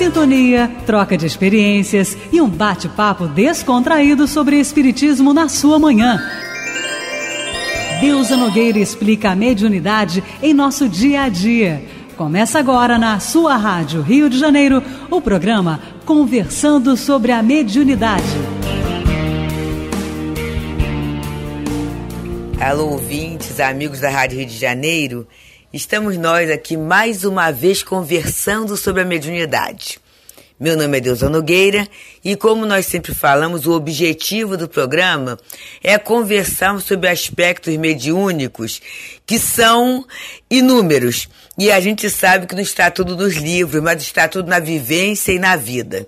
sintonia, troca de experiências e um bate-papo descontraído sobre Espiritismo na sua manhã. Deusa Nogueira explica a mediunidade em nosso dia a dia. Começa agora na sua Rádio Rio de Janeiro o programa Conversando sobre a Mediunidade. Alô, ouvintes, amigos da Rádio Rio de Janeiro. Estamos nós aqui mais uma vez conversando sobre a mediunidade. Meu nome é Deusa Nogueira e, como nós sempre falamos, o objetivo do programa é conversarmos sobre aspectos mediúnicos que são inúmeros. E a gente sabe que não está tudo nos livros, mas está tudo na vivência e na vida.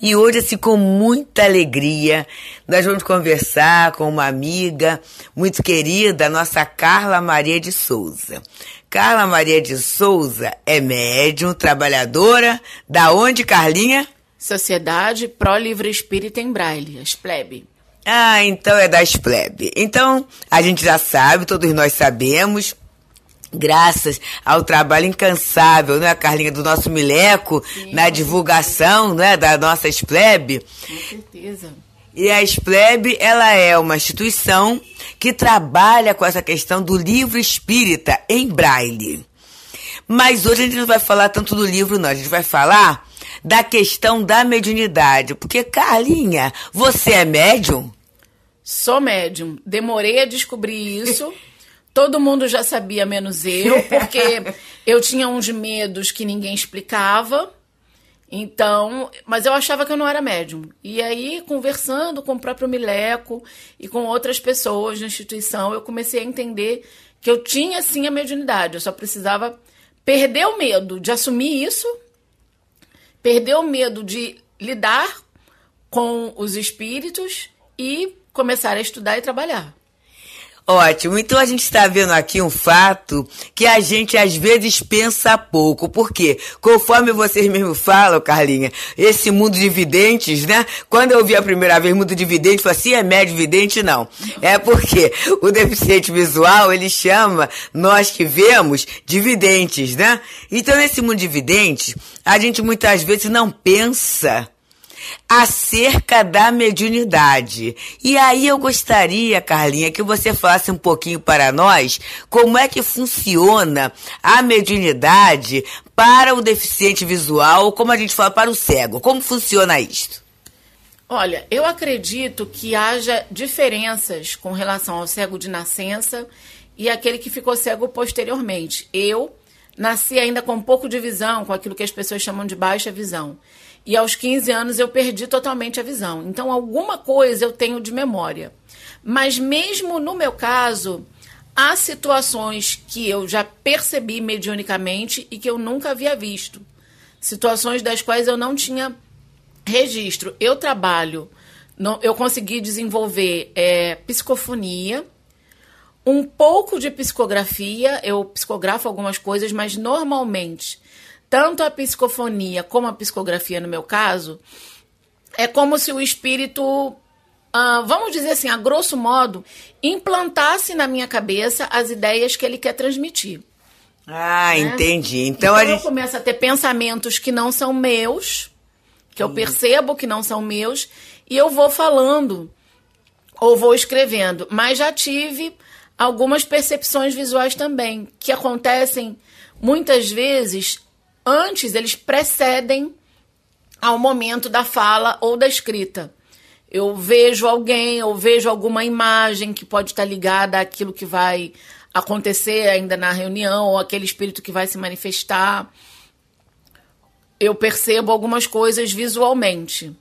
E hoje, assim, com muita alegria, nós vamos conversar com uma amiga muito querida, a nossa Carla Maria de Souza. Carla Maria de Souza é médium, trabalhadora, da onde, Carlinha? Sociedade Pro Livre Espírita em Braille, as plebe. Ah, então é da Plebe. Então, a gente já sabe, todos nós sabemos, graças ao trabalho incansável, né, Carlinha, do nosso Mileco, Sim, na divulgação, né, da nossa SPLEB. Com certeza. E a SPLEB, ela é uma instituição que trabalha com essa questão do livro espírita em braille. Mas hoje a gente não vai falar tanto do livro, não. A gente vai falar da questão da mediunidade. Porque, Carlinha, você é médium? Sou médium. Demorei a descobrir isso. Todo mundo já sabia, menos eu, porque eu tinha uns medos que ninguém explicava. Então, mas eu achava que eu não era médium. E aí, conversando com o próprio Mileco e com outras pessoas da instituição, eu comecei a entender que eu tinha sim a mediunidade. Eu só precisava perder o medo de assumir isso, perder o medo de lidar com os espíritos e começar a estudar e trabalhar. Ótimo. Então a gente está vendo aqui um fato que a gente às vezes pensa pouco. Porque, conforme vocês mesmo falam, Carlinha, esse mundo de videntes, né? Quando eu vi a primeira vez mundo de vidente, falei assim, é médio vidente? Não. É porque o deficiente visual, ele chama nós que vemos de videntes, né? Então, nesse mundo de videntes, a gente muitas vezes não pensa acerca da mediunidade. E aí eu gostaria, Carlinha, que você falasse um pouquinho para nós como é que funciona a mediunidade para o deficiente visual, como a gente fala para o cego. Como funciona isto? Olha, eu acredito que haja diferenças com relação ao cego de nascença e aquele que ficou cego posteriormente. Eu nasci ainda com um pouco de visão, com aquilo que as pessoas chamam de baixa visão. E aos 15 anos eu perdi totalmente a visão. Então, alguma coisa eu tenho de memória. Mas, mesmo no meu caso, há situações que eu já percebi mediunicamente e que eu nunca havia visto. Situações das quais eu não tinha registro. Eu trabalho, no, eu consegui desenvolver é, psicofonia, um pouco de psicografia, eu psicografo algumas coisas, mas normalmente tanto a psicofonia como a psicografia, no meu caso, é como se o espírito, ah, vamos dizer assim, a grosso modo, implantasse na minha cabeça as ideias que ele quer transmitir. Ah, né? entendi. Então, então a gente... eu começo a ter pensamentos que não são meus, que eu hum. percebo que não são meus, e eu vou falando ou vou escrevendo. Mas já tive algumas percepções visuais também, que acontecem muitas vezes antes, eles precedem ao momento da fala ou da escrita. Eu vejo alguém, eu vejo alguma imagem que pode estar ligada àquilo que vai acontecer ainda na reunião, ou aquele espírito que vai se manifestar. Eu percebo algumas coisas visualmente.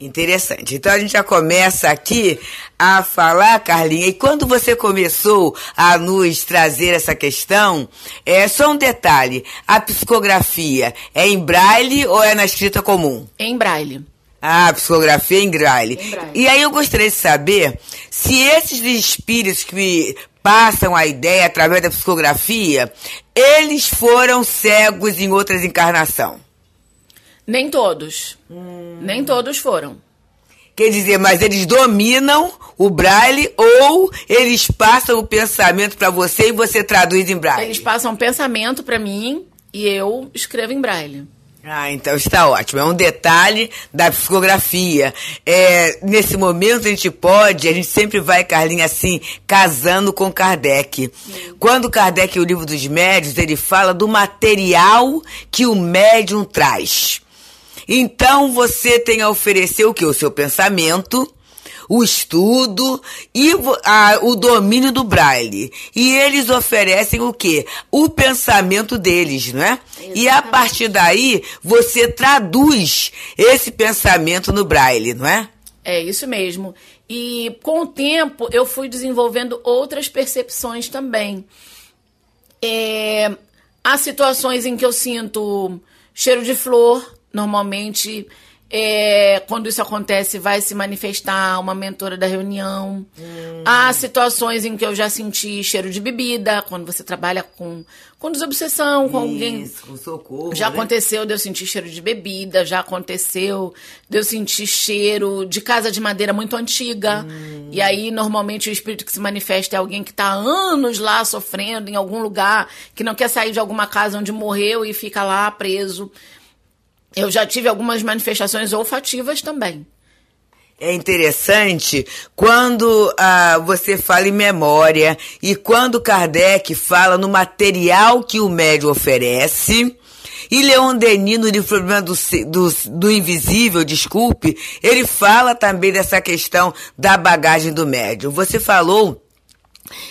Interessante. Então a gente já começa aqui a falar, Carlinha, e quando você começou a nos trazer essa questão, é só um detalhe: a psicografia é em braille ou é na escrita comum? em braille. Ah, psicografia é em braille. em braille. E aí eu gostaria de saber se esses espíritos que passam a ideia através da psicografia, eles foram cegos em outras encarnações. Nem todos. Hum. Nem todos foram. Quer dizer, mas eles dominam o braille ou eles passam o pensamento para você e você traduz em braille? Eles passam pensamento para mim e eu escrevo em braille. Ah, então está ótimo. É um detalhe da psicografia. É, nesse momento a gente pode, a gente sempre vai, Carlinha, assim, casando com Kardec. Sim. Quando Kardec, o livro dos médios, ele fala do material que o médium traz. Então você tem a oferecer o que? O seu pensamento, o estudo e a, o domínio do braille. E eles oferecem o que O pensamento deles, não é? Exatamente. E a partir daí, você traduz esse pensamento no braille, não é? É isso mesmo. E com o tempo, eu fui desenvolvendo outras percepções também. É, há situações em que eu sinto cheiro de flor, Normalmente, é, quando isso acontece, vai se manifestar uma mentora da reunião. Hum. Há situações em que eu já senti cheiro de bebida, quando você trabalha com, com desobsessão, com isso, alguém. Com socorro. Já né? aconteceu de eu sentir cheiro de bebida, já aconteceu de eu sentir cheiro de casa de madeira muito antiga. Hum. E aí, normalmente, o espírito que se manifesta é alguém que está anos lá sofrendo em algum lugar, que não quer sair de alguma casa onde morreu e fica lá preso. Eu já tive algumas manifestações olfativas também. É interessante quando ah, você fala em memória e quando Kardec fala no material que o médium oferece. E Leon Denis, no livro Problema do, do, do, Invisível, desculpe, ele fala também dessa questão da bagagem do médium. Você falou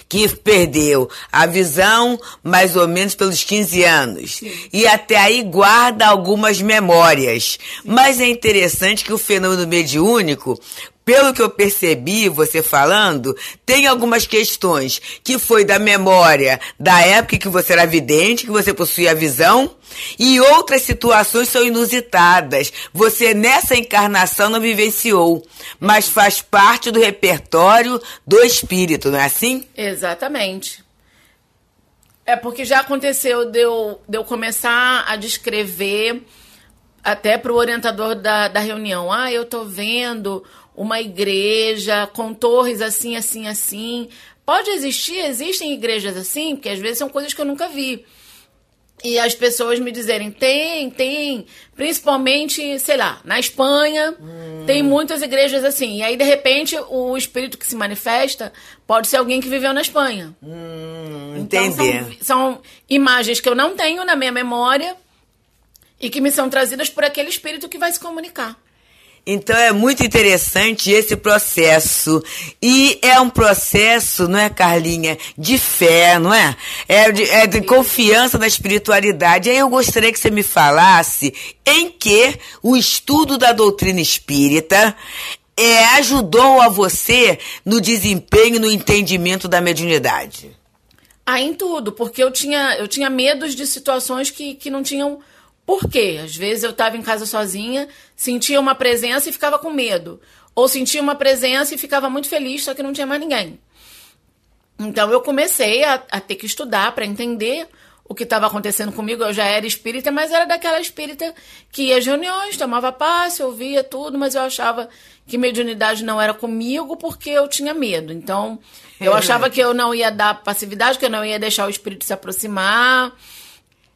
que perdeu a visão mais ou menos pelos 15 anos e até aí guarda algumas memórias. Mas é interessante que o fenômeno mediúnico pelo que eu percebi você falando, tem algumas questões que foi da memória da época que você era vidente, que você possuía visão, e outras situações são inusitadas. Você nessa encarnação não vivenciou, mas faz parte do repertório do espírito, não é assim? Exatamente. É porque já aconteceu de eu, de eu começar a descrever até para o orientador da, da reunião. Ah, eu estou vendo uma igreja com torres assim, assim, assim. Pode existir, existem igrejas assim, porque às vezes são coisas que eu nunca vi. E as pessoas me dizerem, tem, tem, principalmente, sei lá, na Espanha, hum. tem muitas igrejas assim. E aí, de repente, o espírito que se manifesta pode ser alguém que viveu na Espanha. Hum, Então, são, são imagens que eu não tenho na minha memória e que me são trazidas por aquele espírito que vai se comunicar. Então é muito interessante esse processo. E é um processo, não é, Carlinha, de fé, não é? É de, é de confiança na espiritualidade. Aí eu gostaria que você me falasse em que o estudo da doutrina espírita é, ajudou a você no desempenho, no entendimento da mediunidade. Ah, em tudo, porque eu tinha, eu tinha medos de situações que, que não tinham por quê? Às vezes eu estava em casa sozinha, sentia uma presença e ficava com medo. Ou sentia uma presença e ficava muito feliz, só que não tinha mais ninguém. Então eu comecei a, a ter que estudar para entender o que estava acontecendo comigo. Eu já era espírita, mas era daquela espírita que ia às reuniões, tomava passe, ouvia tudo, mas eu achava que mediunidade não era comigo porque eu tinha medo. Então eu achava que eu não ia dar passividade, que eu não ia deixar o espírito se aproximar.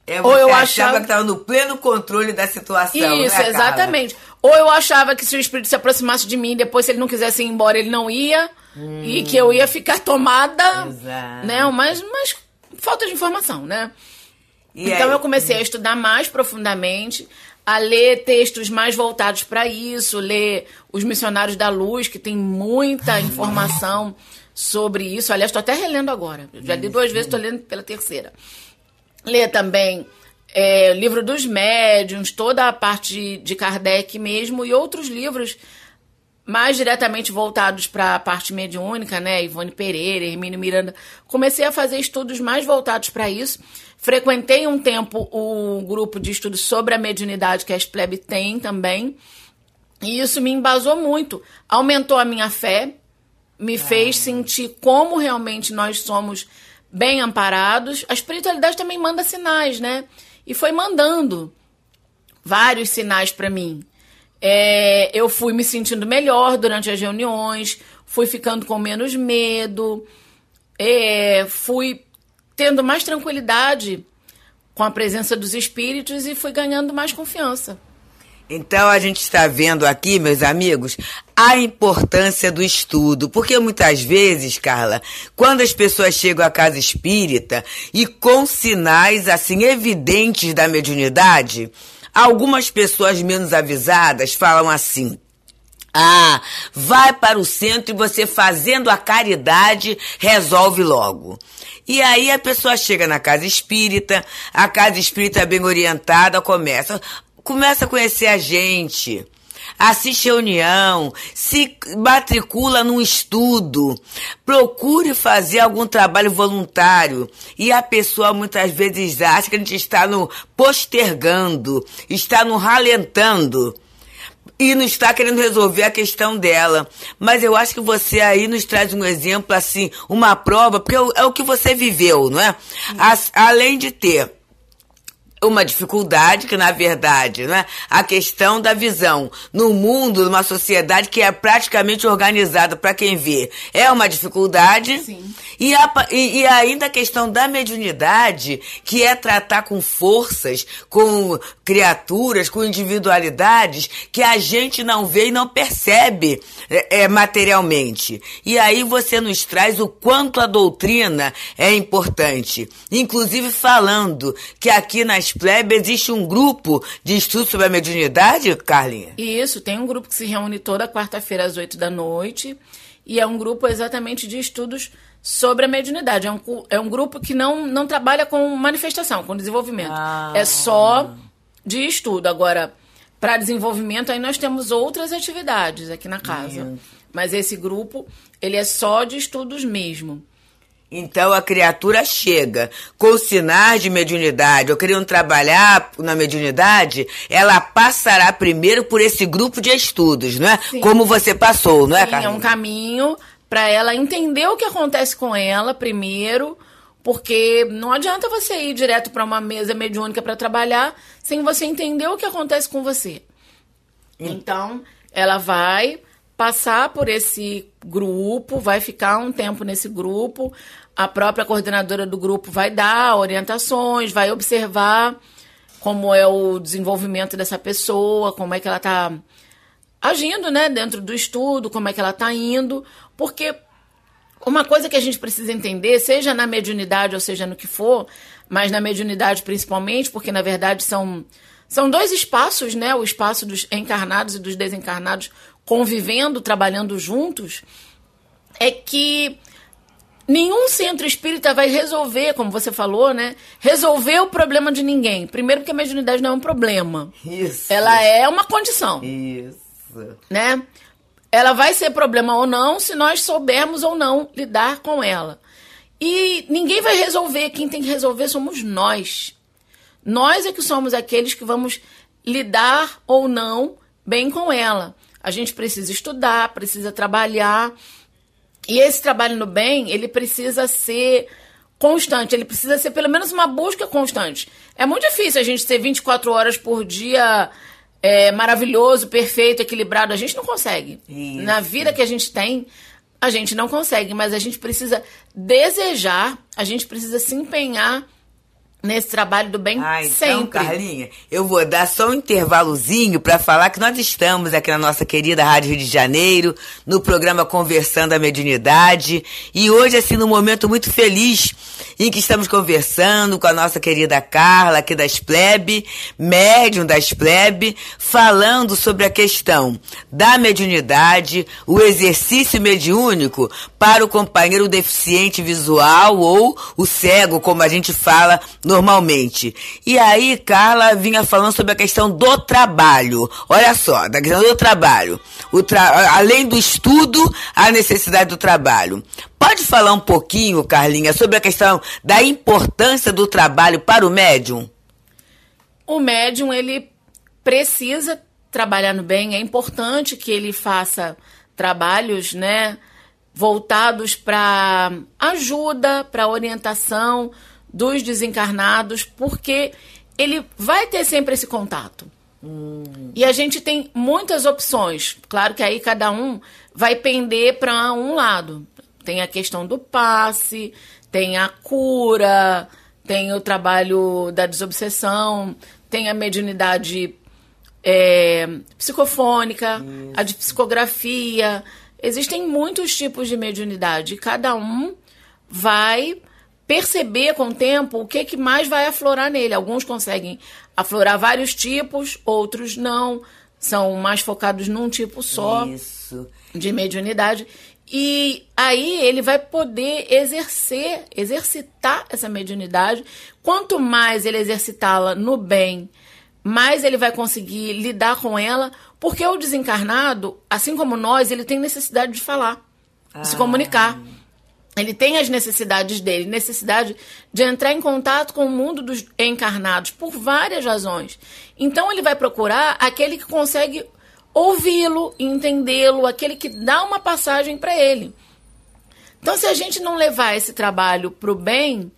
É, ou eu achava... achava que estava no pleno controle da situação. Né, isso, né, exatamente. Ou eu achava que se o espírito se aproximasse de mim, depois se ele não quisesse ir embora, ele não ia. Hum. E que eu ia ficar tomada. Exato. Né? Mas, mas falta de informação, né? E então aí? eu comecei a estudar mais profundamente, a ler textos mais voltados para isso, ler Os Missionários da Luz, que tem muita informação sobre isso. Aliás, estou até relendo agora. Já li duas vezes, estou lendo pela terceira ler também é, Livro dos Médiuns, toda a parte de, de Kardec mesmo e outros livros mais diretamente voltados para a parte mediúnica, né? Ivone Pereira, Hermínio Miranda. Comecei a fazer estudos mais voltados para isso. Frequentei um tempo o grupo de estudos sobre a mediunidade que a Spleb tem também. E isso me embasou muito. Aumentou a minha fé, me é. fez sentir como realmente nós somos bem amparados, a espiritualidade também manda sinais, né? E foi mandando vários sinais para mim. É, eu fui me sentindo melhor durante as reuniões, fui ficando com menos medo, é, fui tendo mais tranquilidade com a presença dos espíritos e fui ganhando mais confiança. Então a gente está vendo aqui, meus amigos, a importância do estudo, porque muitas vezes, Carla, quando as pessoas chegam à casa espírita e com sinais assim evidentes da mediunidade, algumas pessoas menos avisadas falam assim: ah, vai para o centro e você fazendo a caridade resolve logo. E aí a pessoa chega na casa espírita, a casa espírita bem orientada começa: começa a conhecer a gente assiste a reunião, se matricula num estudo, procure fazer algum trabalho voluntário. E a pessoa muitas vezes acha que a gente está no postergando, está no ralentando. E não está querendo resolver a questão dela. Mas eu acho que você aí nos traz um exemplo, assim, uma prova, porque é o é que você viveu, não é? As, além de ter uma dificuldade que, na verdade, né, a questão da visão no mundo, numa sociedade que é praticamente organizada para quem vê, é uma dificuldade. Sim. E, a, e, e, ainda a questão da mediunidade, que é tratar com forças, com criaturas, com individualidades que a gente não vê e não percebe é, é materialmente. E aí você nos traz o quanto a doutrina é importante. Inclusive falando que aqui nas Plebe existe um grupo de estudo sobre a mediunidade, Carlinha? Isso, tem um grupo que se reúne toda quarta-feira às oito da noite e é um grupo exatamente de estudos sobre a mediunidade. É um, é um grupo que não, não trabalha com manifestação, com desenvolvimento. Ah. É só de estudo. Agora, para desenvolvimento, aí nós temos outras atividades aqui na casa. Meu. Mas esse grupo, ele é só de estudos mesmo. Então a criatura chega com sinais de mediunidade, ou querendo trabalhar na mediunidade, ela passará primeiro por esse grupo de estudos, não é? Sim. Como você passou, não é, Sim, é um caminho para ela entender o que acontece com ela primeiro, porque não adianta você ir direto para uma mesa mediúnica para trabalhar sem você entender o que acontece com você. Hum. Então, ela vai passar por esse grupo, vai ficar um tempo nesse grupo, a própria coordenadora do grupo vai dar orientações, vai observar como é o desenvolvimento dessa pessoa, como é que ela está agindo, né, dentro do estudo, como é que ela está indo, porque uma coisa que a gente precisa entender, seja na mediunidade ou seja no que for, mas na mediunidade principalmente, porque na verdade são são dois espaços, né, o espaço dos encarnados e dos desencarnados convivendo, trabalhando juntos, é que nenhum centro espírita vai resolver, como você falou, né? Resolver o problema de ninguém. Primeiro porque a mediunidade não é um problema. Isso. Ela é uma condição. Isso. Né? Ela vai ser problema ou não se nós soubermos ou não lidar com ela. E ninguém vai resolver, quem tem que resolver somos nós. Nós é que somos aqueles que vamos lidar ou não bem com ela. A gente precisa estudar, precisa trabalhar, e esse trabalho no bem, ele precisa ser constante, ele precisa ser pelo menos uma busca constante. É muito difícil a gente ter 24 horas por dia é, maravilhoso, perfeito, equilibrado. A gente não consegue. Isso. Na vida que a gente tem, a gente não consegue, mas a gente precisa desejar, a gente precisa se empenhar nesse trabalho do bem ah, então, sempre. Carlinha, eu vou dar só um intervalozinho para falar que nós estamos aqui na nossa querida Rádio Rio de Janeiro, no programa Conversando a Mediunidade, e hoje assim num momento muito feliz em que estamos conversando com a nossa querida Carla aqui da Spleb, médium da Spleb, falando sobre a questão da mediunidade, o exercício mediúnico para o companheiro deficiente visual ou o cego, como a gente fala no normalmente. E aí, Carla vinha falando sobre a questão do trabalho. Olha só, da questão do trabalho. O tra... Além do estudo, a necessidade do trabalho. Pode falar um pouquinho, Carlinha, sobre a questão da importância do trabalho para o médium? O médium, ele precisa trabalhar no bem. É importante que ele faça trabalhos, né? voltados para ajuda, para orientação, dos desencarnados, porque ele vai ter sempre esse contato. Hum. E a gente tem muitas opções. Claro que aí cada um vai pender para um lado. Tem a questão do passe, tem a cura, tem o trabalho da desobsessão, tem a mediunidade é, psicofônica, hum. a de psicografia. Existem muitos tipos de mediunidade. Cada um vai perceber com o tempo o que, que mais vai aflorar nele. Alguns conseguem aflorar vários tipos, outros não. São mais focados num tipo só Isso. de mediunidade. E aí ele vai poder exercer, exercitar essa mediunidade. Quanto mais ele exercitá-la no bem, mais ele vai conseguir lidar com ela, porque o desencarnado, assim como nós, ele tem necessidade de falar, ah. de se comunicar. Ele tem as necessidades dele, necessidade de entrar em contato com o mundo dos encarnados por várias razões. Então ele vai procurar aquele que consegue ouvi-lo, entendê-lo, aquele que dá uma passagem para ele. Então, se a gente não levar esse trabalho para o bem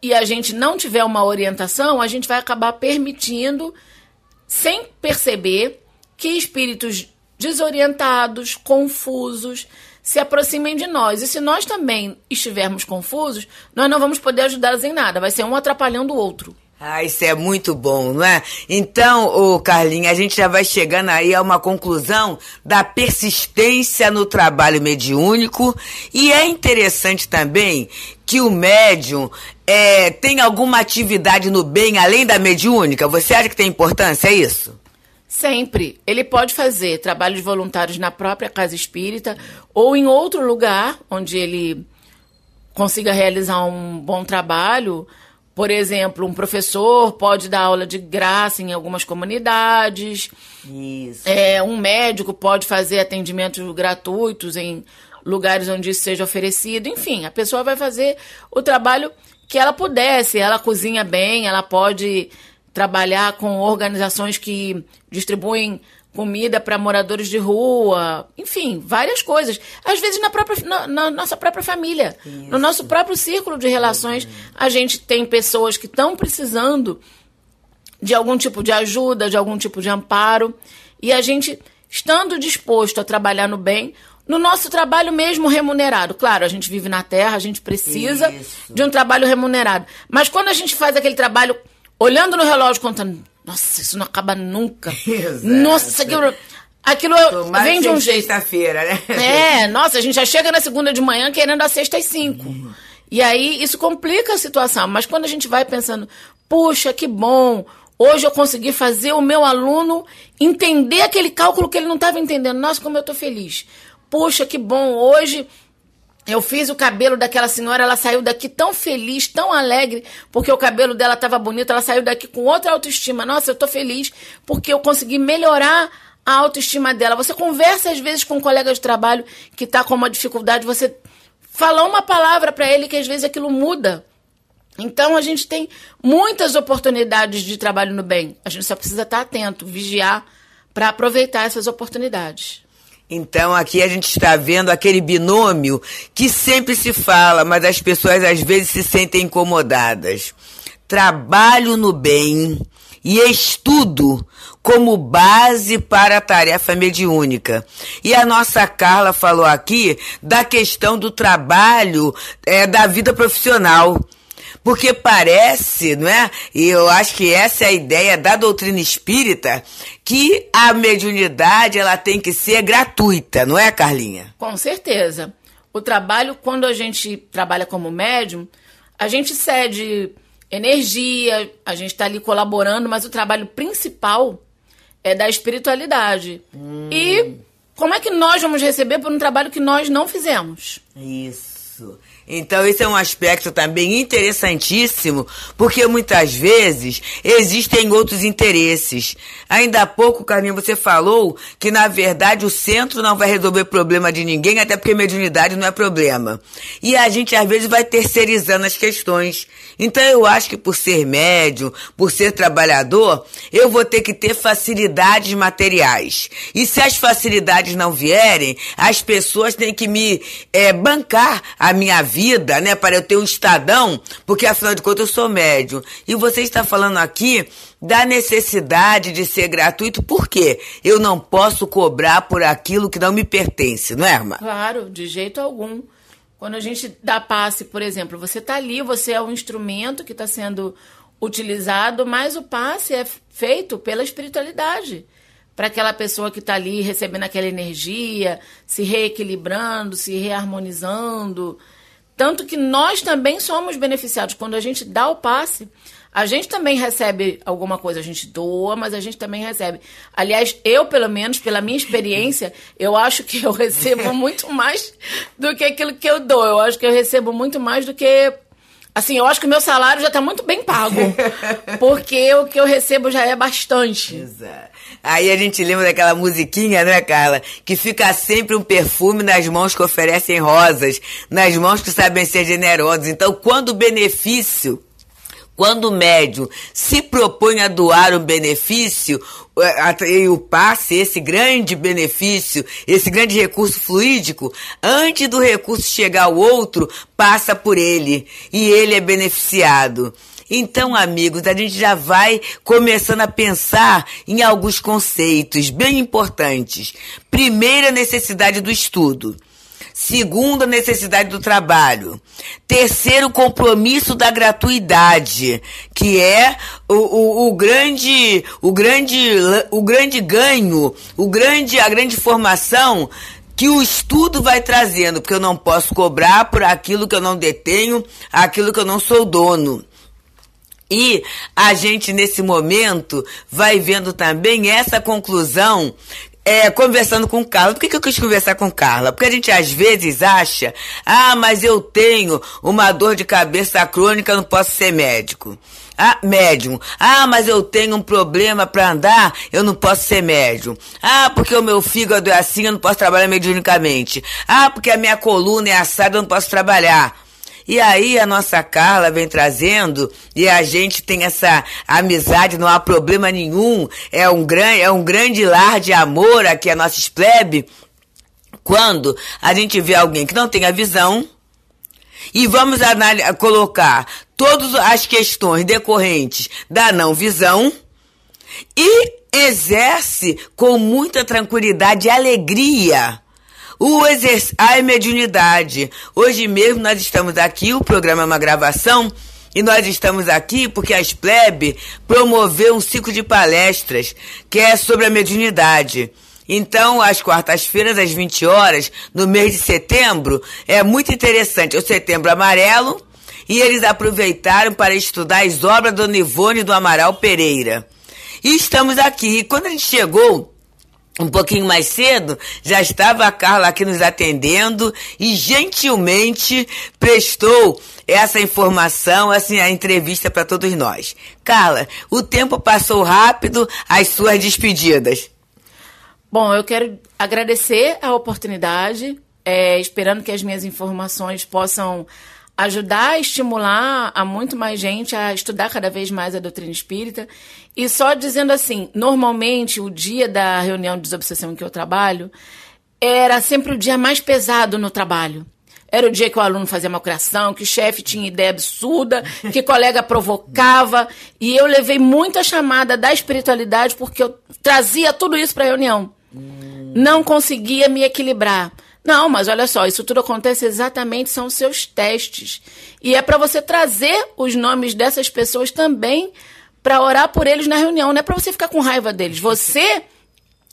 e a gente não tiver uma orientação, a gente vai acabar permitindo, sem perceber, que espíritos desorientados, confusos, se aproximem de nós. E se nós também estivermos confusos, nós não vamos poder ajudá-los em nada. Vai ser um atrapalhando o outro. Ah, isso é muito bom, não é? Então, ô Carlinha, a gente já vai chegando aí a uma conclusão da persistência no trabalho mediúnico. E é interessante também que o médium é, tem alguma atividade no bem além da mediúnica. Você acha que tem importância, é isso? Sempre. Ele pode fazer trabalhos voluntários na própria casa espírita ou em outro lugar onde ele consiga realizar um bom trabalho. Por exemplo, um professor pode dar aula de graça em algumas comunidades. Isso. É, um médico pode fazer atendimentos gratuitos em lugares onde isso seja oferecido. Enfim, a pessoa vai fazer o trabalho que ela pudesse. Ela cozinha bem, ela pode trabalhar com organizações que distribuem comida para moradores de rua, enfim, várias coisas. Às vezes na, própria, na, na nossa própria família, Isso. no nosso próprio círculo de relações, uhum. a gente tem pessoas que estão precisando de algum tipo de ajuda, de algum tipo de amparo, e a gente estando disposto a trabalhar no bem, no nosso trabalho mesmo remunerado. Claro, a gente vive na terra, a gente precisa Isso. de um trabalho remunerado. Mas quando a gente faz aquele trabalho olhando no relógio, contando. Nossa, isso não acaba nunca. Exato. Nossa, que. Aquilo é- Tomar vem de um jeito. sexta-feira, né? É, nossa, a gente já chega na segunda de manhã querendo a sexta às cinco. Uhum. E aí isso complica a situação. Mas quando a gente vai pensando, puxa, que bom, hoje eu consegui fazer o meu aluno entender aquele cálculo que ele não estava entendendo. Nossa, como eu estou feliz. Puxa, que bom, hoje eu fiz o cabelo daquela senhora, ela saiu daqui tão feliz, tão alegre, porque o cabelo dela estava bonito, ela saiu daqui com outra autoestima. Nossa, eu tô feliz porque eu consegui melhorar a autoestima dela. Você conversa às vezes com um colega de trabalho que está com uma dificuldade, você fala uma palavra para ele que às vezes aquilo muda. Então a gente tem muitas oportunidades de trabalho no bem. A gente só precisa estar tá atento, vigiar para aproveitar essas oportunidades. Então aqui a gente está vendo aquele binômio que sempre se fala, mas as pessoas às vezes se sentem incomodadas. Trabalho no bem e estudo como base para a tarefa mediúnica. E a nossa Carla falou aqui da questão do trabalho é, da vida profissional. Porque parece, não é? E eu acho que essa é a ideia da doutrina espírita, que a mediunidade ela tem que ser gratuita, não é, Carlinha? Com certeza. O trabalho, quando a gente trabalha como médium, a gente cede energia, a gente está ali colaborando, mas o trabalho principal é da espiritualidade. Hum. E como é que nós vamos receber por um trabalho que nós não fizemos? Isso. Então, esse é um aspecto também interessantíssimo, porque muitas vezes existem outros interesses. Ainda há pouco, Carminha, você falou que, na verdade, o centro não vai resolver problema de ninguém, até porque mediunidade não é problema. E a gente, às vezes, vai terceirizando as questões. Então, eu acho que por ser médio, por ser trabalhador, eu vou ter que ter facilidades materiais. E se as facilidades não vierem, as pessoas têm que me é, bancar a minha vida vida, né? Para eu ter um Estadão, porque afinal de contas eu sou médium. E você está falando aqui da necessidade de ser gratuito, porque eu não posso cobrar por aquilo que não me pertence, não é, irmã? Claro, de jeito algum. Quando a gente dá passe, por exemplo, você está ali, você é um instrumento que está sendo utilizado, mas o passe é feito pela espiritualidade. Para aquela pessoa que está ali recebendo aquela energia, se reequilibrando, se reharmonizando, tanto que nós também somos beneficiados. Quando a gente dá o passe, a gente também recebe alguma coisa. A gente doa, mas a gente também recebe. Aliás, eu, pelo menos, pela minha experiência, eu acho que eu recebo muito mais do que aquilo que eu dou. Eu acho que eu recebo muito mais do que Assim, eu acho que o meu salário já tá muito bem pago. porque o que eu recebo já é bastante. Exato. É. Aí a gente lembra daquela musiquinha, né, Carla? Que fica sempre um perfume nas mãos que oferecem rosas, nas mãos que sabem ser generosas. Então, quando o benefício quando o médio se propõe a doar um benefício, é, e o passe, esse grande benefício, esse grande recurso fluídico, antes do recurso chegar ao outro, passa por ele e ele é beneficiado. Então, amigos, a gente já vai começando a pensar em alguns conceitos bem importantes. Primeira necessidade do estudo. Segundo, a necessidade do trabalho. Terceiro, o compromisso da gratuidade, que é o, o, o, grande, o grande, o grande ganho, o grande, a grande formação que o estudo vai trazendo, porque eu não posso cobrar por aquilo que eu não detenho, aquilo que eu não sou dono. E a gente, nesse momento, vai vendo também essa conclusão é, conversando com Carla. Por que, que eu quis conversar com Carla? Porque a gente às vezes acha, ah, mas eu tenho uma dor de cabeça crônica, não posso ser médico. Ah, médium. Ah, mas eu tenho um problema para andar, eu não posso ser médium. Ah, porque o meu fígado é assim, eu não posso trabalhar mediunicamente. Ah, porque a minha coluna é assada, eu não posso trabalhar. E aí a nossa Carla vem trazendo e a gente tem essa amizade, não há problema nenhum. É um grande, é um grande lar de amor aqui a nossa Spleb. Quando a gente vê alguém que não tem a visão, e vamos colocar todas as questões decorrentes da não visão e exerce com muita tranquilidade e alegria o exerc... a mediunidade. Hoje mesmo nós estamos aqui, o programa é uma gravação, e nós estamos aqui porque a SPLEB promoveu um ciclo de palestras que é sobre a mediunidade. Então, às quartas-feiras, às 20 horas, no mês de setembro, é muito interessante. É o setembro amarelo, e eles aproveitaram para estudar as obras do Nivone do Amaral Pereira. E estamos aqui. E quando a gente chegou um pouquinho mais cedo, já estava a Carla aqui nos atendendo e gentilmente prestou essa informação, assim, a entrevista para todos nós. Carla, o tempo passou rápido, as suas despedidas. Bom, eu quero agradecer a oportunidade, é, esperando que as minhas informações possam ajudar a estimular a muito mais gente a estudar cada vez mais a doutrina espírita e só dizendo assim, normalmente o dia da reunião de desobsessão em que eu trabalho era sempre o dia mais pesado no trabalho. Era o dia que o aluno fazia malcriação, que o chefe tinha ideia absurda, que colega provocava. E eu levei muito a chamada da espiritualidade porque eu trazia tudo isso para a reunião. Hum. Não conseguia me equilibrar. Não, mas olha só, isso tudo acontece exatamente, são os seus testes. E é para você trazer os nomes dessas pessoas também para orar por eles na reunião. Não é para você ficar com raiva deles. Você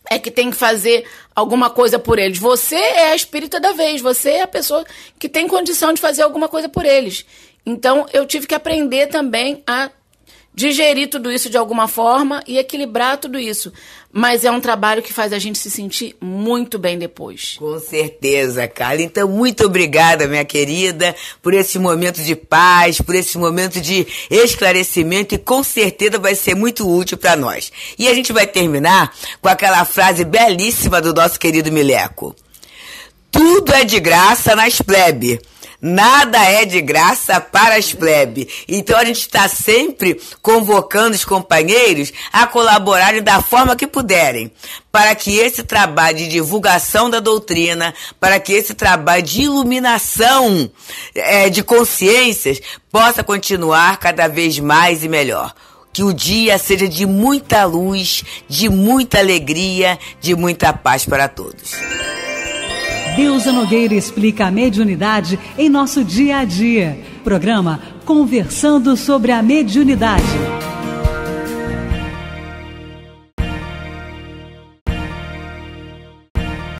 é que tem que fazer alguma coisa por eles. Você é a espírita da vez, você é a pessoa que tem condição de fazer alguma coisa por eles. Então eu tive que aprender também a digerir tudo isso de alguma forma e equilibrar tudo isso. Mas é um trabalho que faz a gente se sentir muito bem depois. Com certeza, Carla. Então, muito obrigada, minha querida, por esse momento de paz, por esse momento de esclarecimento e com certeza vai ser muito útil para nós. E a gente vai terminar com aquela frase belíssima do nosso querido Mileco. Tudo é de graça nas plebe Nada é de graça para as plebe. Então a gente está sempre convocando os companheiros a colaborarem da forma que puderem, para que esse trabalho de divulgação da doutrina, para que esse trabalho de iluminação é, de consciências possa continuar cada vez mais e melhor. Que o dia seja de muita luz, de muita alegria, de muita paz para todos. Deusa Nogueira explica a mediunidade em nosso dia a dia. Programa Conversando sobre a Mediunidade.